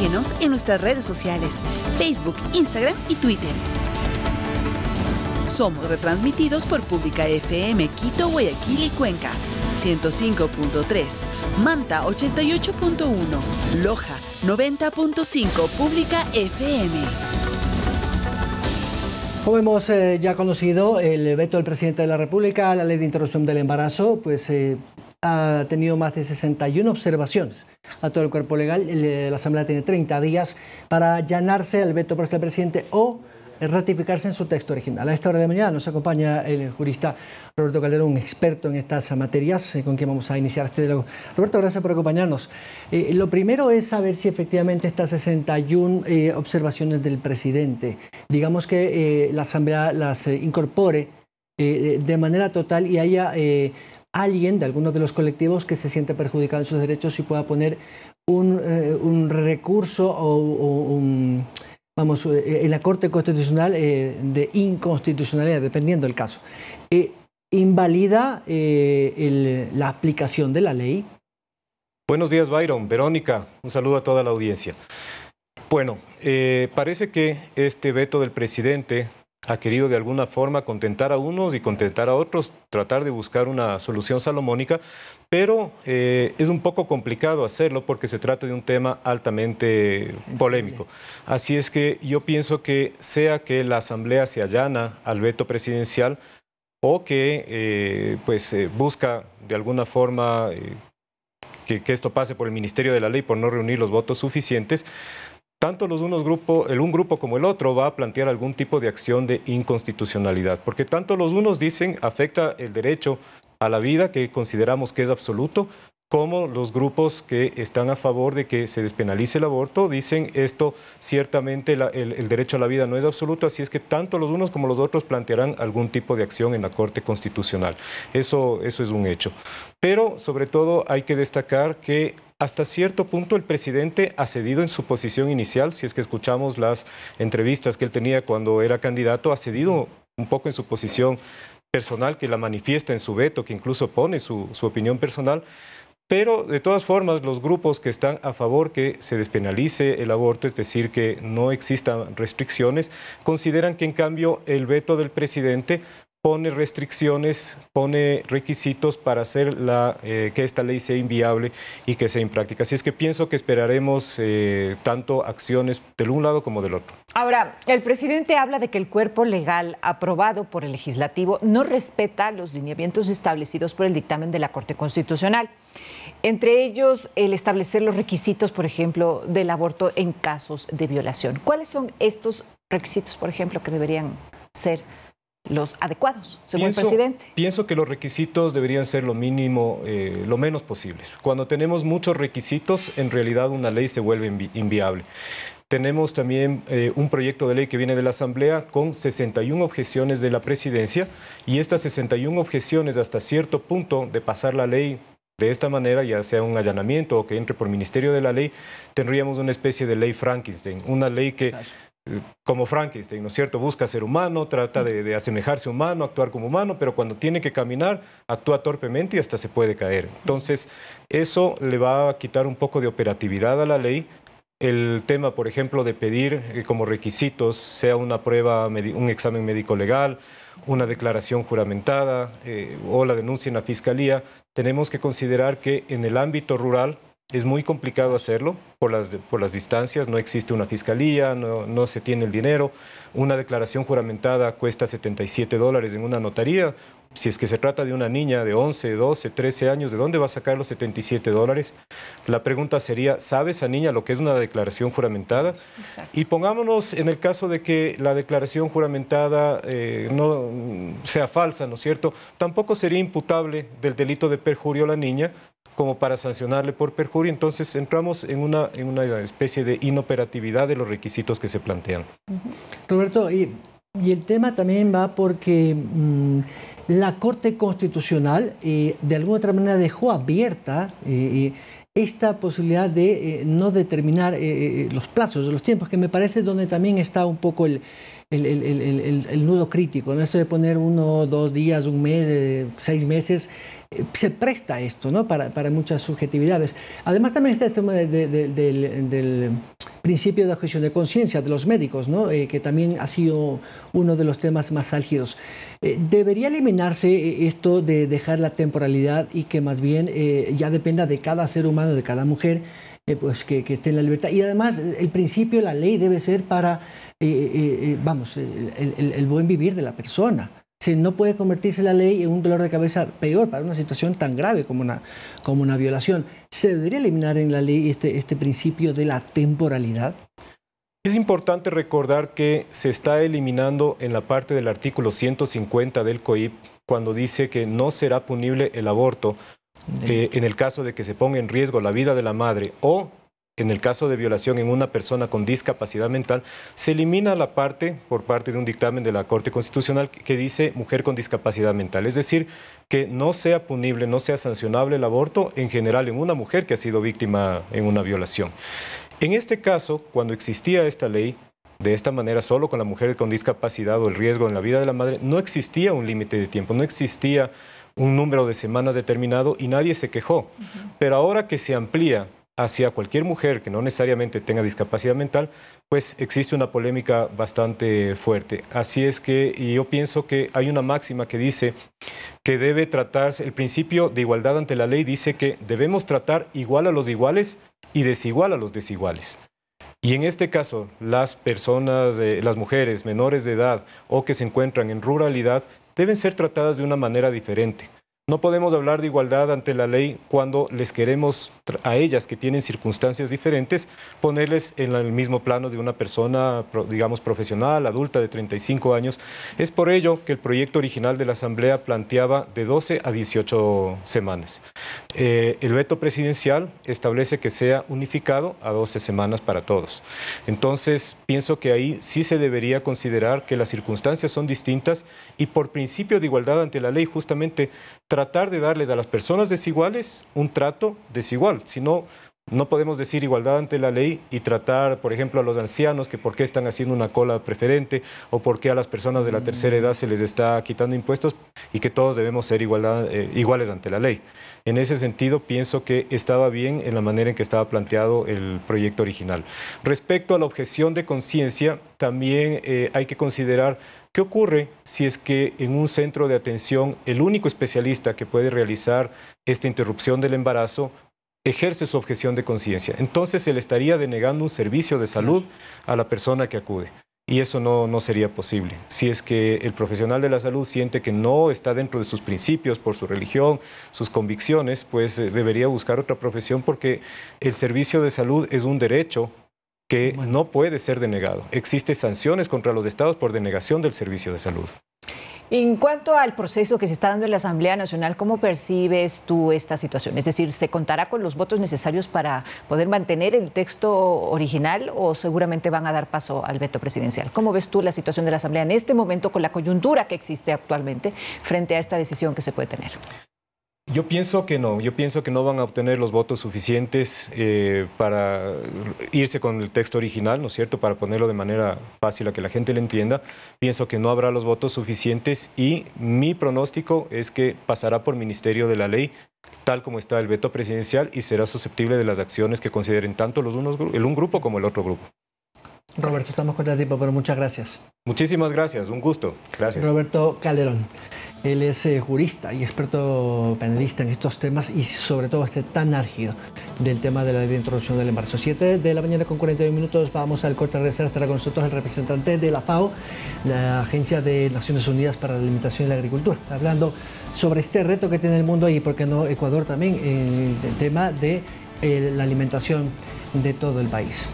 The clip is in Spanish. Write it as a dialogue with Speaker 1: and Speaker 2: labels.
Speaker 1: Síguenos en nuestras redes sociales, Facebook, Instagram y Twitter. Somos retransmitidos por Pública FM Quito, Guayaquil y Cuenca, 105.3, Manta 88.1, Loja 90.5, Pública FM. Como hemos eh, ya conocido, el veto del presidente de la República a la ley de interrupción del embarazo, pues eh, ha tenido más de 61 observaciones a todo el cuerpo legal. Eh, la Asamblea tiene 30 días para allanarse al veto por el este presidente o eh, ratificarse en su texto original. A esta hora de mañana nos acompaña el jurista Roberto Calderón, un experto en estas materias, eh, con quien vamos a iniciar este diálogo. Roberto, gracias por acompañarnos. lo primero es saber si efectivamente estas 61 observaciones del presidente, digamos que la Asamblea las incorpore de manera total y haya alguien de alguno de los colectivos que se siente perjudicado en sus derechos y pueda poner un, eh, recurso o, un, vamos, eh, en la Corte Constitucional eh, de inconstitucionalidad, dependiendo del caso. ¿Invalida la aplicación de la
Speaker 2: ley? Buenos días, Byron. Verónica, un saludo a toda la audiencia. Bueno, parece que este veto del presidente ha querido de alguna forma contentar a unos y contentar a otros, tratar de buscar una solución salomónica, pero eh, es un poco complicado hacerlo porque se trata de un tema altamente polémico. Así es que yo pienso que sea que la Asamblea se allana al veto presidencial o que eh, pues, eh, busca de alguna forma que esto pase por el Ministerio de la Ley por no reunir los votos suficientes, tanto los unos grupo, el un grupo como el otro va a plantear algún tipo de acción de inconstitucionalidad, porque tanto los unos dicen afecta el derecho a la vida que consideramos que es absoluto, como los grupos que están a favor de que se despenalice el aborto, dicen esto ciertamente el, el, derecho a la vida no es absoluto, así es que tanto los unos como los otros plantearán algún tipo de acción en la Corte Constitucional. Eso, eso es un hecho. Pero sobre todo hay que destacar que hasta cierto punto el presidente ha cedido en su posición inicial, si es que escuchamos las entrevistas que él tenía cuando era candidato, ha cedido un poco en su posición personal, que la manifiesta en su veto, que incluso pone su, su opinión personal, pero de todas formas, los grupos que están a favor que se despenalice el aborto, es decir, que no existan restricciones, consideran que en cambio el veto del presidente pone restricciones, pone requisitos para hacer la, eh, que esta ley sea inviable y que sea impráctica. Así es que pienso que esperaremos eh, tanto acciones del un lado como del otro. Ahora, el presidente habla de que el cuerpo legal aprobado por el legislativo no respeta los lineamientos establecidos por el dictamen de la Corte Constitucional. Entre ellos, el establecer los requisitos, por ejemplo, del aborto en casos de violación. ¿Cuáles son estos requisitos, por ejemplo, que deberían ser los adecuados, según el presidente. Pienso que los requisitos deberían ser lo mínimo, eh, lo menos posibles. Cuando tenemos muchos requisitos, en realidad una ley se vuelve inviable. Tenemos también eh, un proyecto de ley que viene de la Asamblea con 61 objeciones de la presidencia y estas 61 objeciones hasta cierto punto de pasar la ley de esta manera, ya sea un allanamiento o que entre por ministerio de la ley, tendríamos una especie de ley Frankenstein, una ley que como Frankenstein, ¿no es cierto? Busca ser humano, trata de, asemejarse a humano, actuar como humano, pero cuando tiene que caminar, actúa torpemente y hasta se puede caer. Entonces, eso le va a quitar un poco de operatividad a la ley. El tema, por ejemplo, de pedir eh, como requisitos, sea una prueba, un examen médico legal, una declaración juramentada eh, o la denuncia en la fiscalía, tenemos que considerar que en el ámbito rural es muy complicado hacerlo por las, por las distancias, no existe una fiscalía, no, no se tiene el dinero. Una declaración juramentada cuesta 77 dólares en una notaría, si es que se trata de una niña de 11, 12, 13 años, ¿de dónde va a sacar los 77 dólares? La pregunta sería, ¿sabe esa niña lo que es una declaración juramentada? Y pongámonos en el caso de que la declaración juramentada eh, no sea falsa, ¿no es cierto? Tampoco sería imputable del delito de perjurio a la niña como para sancionarle por perjurio, entonces entramos en una, en una especie de inoperatividad de los requisitos que se plantean.
Speaker 1: Roberto, y y el tema también va porque mm, la Corte Constitucional eh, de alguna otra manera dejó abierta eh, eh, esta posibilidad de no determinar los plazos, los tiempos, que me parece donde también está un poco el, nudo crítico, ¿no? esto de poner uno, dos días, un mes, seis meses se presta esto ¿no? para, muchas subjetividades. Además también está el tema del, principio de objeción de conciencia de los médicos, ¿no? Eh, que también ha sido uno de los temas más álgidos. Eh, ¿Debería eliminarse eh, esto de dejar la temporalidad y que más bien ya dependa de cada ser humano, de cada mujer? pues que, esté en la libertad. Y además, el principio, la ley debe ser para, vamos, el buen vivir de la persona. Si no puede convertirse la ley en un dolor de cabeza peor para una situación tan grave como una, como una violación. ¿Se debería eliminar en la ley este, este principio de la temporalidad?
Speaker 2: Es importante recordar que se está eliminando en la parte del artículo 150 del COIP cuando dice que no será punible el aborto eh, en el caso de que se ponga en riesgo la vida de la madre o en el caso de violación en una persona con discapacidad mental, se elimina la parte por parte de un dictamen de la Corte Constitucional que dice mujer con discapacidad mental. Es decir, que no sea punible, no sea sancionable el aborto en general en una mujer que ha sido víctima en una violación. En este caso, cuando existía esta ley, de esta manera, solo con la mujer con discapacidad o el riesgo en la vida de la madre, no existía un límite de tiempo, no existía un número de semanas determinado y nadie se quejó. Pero ahora que se amplía hacia cualquier mujer que no necesariamente tenga discapacidad mental, pues existe una polémica bastante fuerte. Así es que yo pienso que hay una máxima que dice que debe tratarse, el principio de igualdad ante la ley dice que debemos tratar igual a los iguales y desigual a los desiguales. Y en este caso, las personas, eh, las mujeres menores de edad o que se encuentran en ruralidad deben ser tratadas de una manera diferente. No podemos hablar de igualdad ante la ley cuando les queremos a ellas que tienen circunstancias diferentes ponerles en el mismo plano de una persona, digamos, profesional, adulta de 35 años. Es por ello que el proyecto original de la Asamblea planteaba de 12 a 18 semanas. Eh, el veto presidencial establece que sea unificado a 12 semanas para todos. Entonces, pienso que ahí sí se debería considerar que las circunstancias son distintas y por principio de igualdad ante la ley justamente tratar de darles a las personas desiguales un trato desigual, si no, no podemos decir igualdad ante la ley y tratar, por ejemplo, a los ancianos que por qué están haciendo una cola preferente o por qué a las personas de la tercera mm. edad se les está quitando impuestos y que todos debemos ser eh, iguales ante la ley. En ese sentido, pienso que estaba bien en la manera en que estaba planteado el proyecto original. Respecto a la objeción de conciencia, también eh, hay que considerar ¿Qué ocurre si es que en un centro de atención el único especialista que puede realizar esta interrupción del embarazo ejerce su objeción de conciencia? Entonces se le estaría denegando un servicio de salud a la persona que acude. Y eso no, sería posible. Si es que el profesional de la salud siente que no está dentro de sus principios, por su religión, sus convicciones, pues eh, debería buscar otra profesión porque el servicio de salud es un derecho que no puede ser denegado. Existen sanciones contra los estados por denegación del servicio de salud. En cuanto al proceso que se está dando en la Asamblea Nacional, ¿cómo percibes tú esta situación? Es decir, ¿se contará con los votos necesarios para poder mantener el texto original o seguramente van a dar paso al veto presidencial? ¿Cómo ves tú la situación de la Asamblea en este momento con la coyuntura que existe actualmente frente a esta decisión que se puede tener? Yo pienso que no, yo pienso que no van a obtener los votos suficientes eh, para irse con el texto original, ¿no es cierto?, para ponerlo de manera fácil a que la gente lo entienda. Pienso que no habrá los votos suficientes y mi pronóstico es que pasará por Ministerio de la Ley tal como está el veto presidencial y será susceptible de las acciones que consideren tanto los el un grupo como el otro grupo.
Speaker 1: Roberto, estamos con el tiempo, pero muchas gracias.
Speaker 2: Muchísimas gracias, un gusto. Gracias.
Speaker 1: Roberto Calderón. Él es eh, jurista y experto penalista en estos temas y sobre todo este tan árgido del tema de la introducción del embarazo. 7 de la mañana con 41 minutos vamos al corte de reservas Estará con nosotros el representante de la FAO, la Agencia de Naciones Unidas para la Alimentación y la Agricultura, hablando sobre este reto que tiene el mundo y, por qué no, Ecuador también, el, el tema de eh, la alimentación de todo el país.